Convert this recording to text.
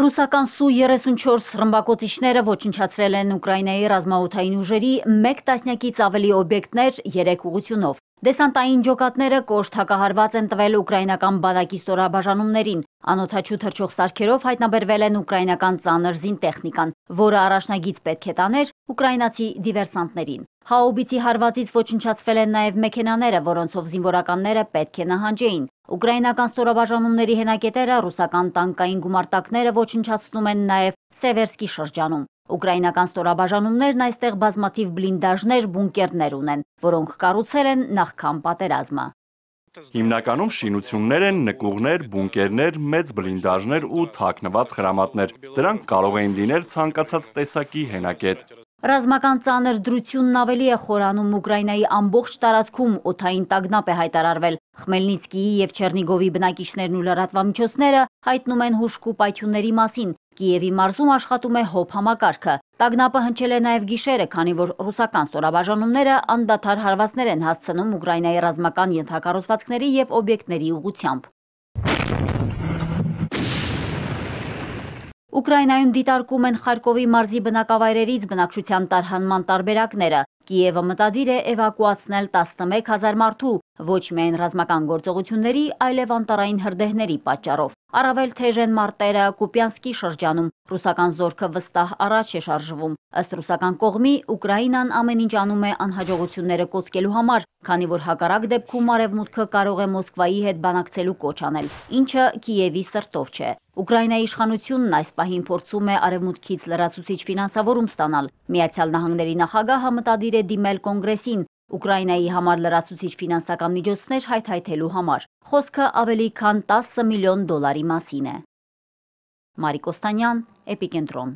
Ռուսական Սու-34 ռմբակոծիչները ոչնչացրել են Ուկրաինայի ռազմաօթային ուժերի 1 տասնյակից ավելի օբյեկտներ 3 ուղությունով։ Դեսանտային ջոկատները կոշտ հակահարված են տվել ուկրաինական բանակի ստորաբաժանումներին։ Անօթաչու թրջող սարքերով հայտնաբերվել են ուկրաինական ծանր զինտեխնիկան, որը առաջնագից պետք է տաներ ուկրաինացի դիվերսանտներին։ Հաուբիցի հարվածից ոչնչացվել են նաև մեքենաները, որոնցով զինվորականները պետք է նահանջեին։ Ուկրաինական ստորաբաժանումների հենակետերը ռուսական տանկային գումարտակները ոչնչացնում են նաև Սևերսկի շրջանում։ Ուկրաինական ստորաբաժանումներն այստեղ բազմաթիվ բլինդաժներ, բունկերներ ունեն, որոնք կառուցել են նախքան պատերազմը։ Հիմնականում շինություններ են, նկուղներ, բունկերներ, մեծ բլինդաժներ ու թաքնված խրամատներ։ Դրանք կարող էին լինել ցանկացած տեսակի հենակետ։ Ռազմական ծանր դրությունն ավելի է խորանում Ուկրաինայի ամբողջ տարածքում օթային տագնապ է հայտարարվել։ Խմելնիցկիի եւ Չեռնիգովի բնակիչներն ու լրատվամիջոցները հայտնում են հուշկու պայթյունների մասին։ Կիևի մարզում աշխատում է հոբ համակարգը։ Տագնապը հնչել է նաև գիշերը, քանի որ ռուսական ստորաբաժանումները անդադար հարվածներ են հասցնում Ուկրաինայի ռազմական ենթակառուցվածքների եւ օբյեկտների ուղությամբ։ Ուկրաինայում դիտարկում են Խարկովի մարզի բնակավայրերից բնակչության տարհանման տարբերակները։ Կիևը մտադիր է էվակուացնել 11 հազար մարդու ոչ միայն ռազմական գործողությունների, այլև անտարային հրդեհների պատճառով։ Առավել թեժեն մարտերը Կուպյանսկի շրջանում ռուսական զորքը վստահ առաջ է շարժվում։ Ըստ ռուսական կողմի Ուկրաինան ամեն ինչ անում է անհաջողությունները կոծկելու համար, քանի որ հակառակ դեպքում արևմուտքը կարող է Մոսկվայի հետ բանակցելու կոչ անել, ինչը Կիևի սրտով չէ։ Ուկրաինայի իշխանությունն այս պահին փորձում է արևմուտքից լրացուցիչ ֆինանսավորում ստանալ։ Միացյալ Նահանգների նախագահը մտադիր է դիմել կոնգրեսին, Ուկրաինայի համար լրացուցիչ ֆինանսական միջոցներ հայթայթելու համար։ Խոսքը ավելի քան 10 միլիոն դոլարի մասին է։ Մարի Կոստանյան, Էպիկենտրոն։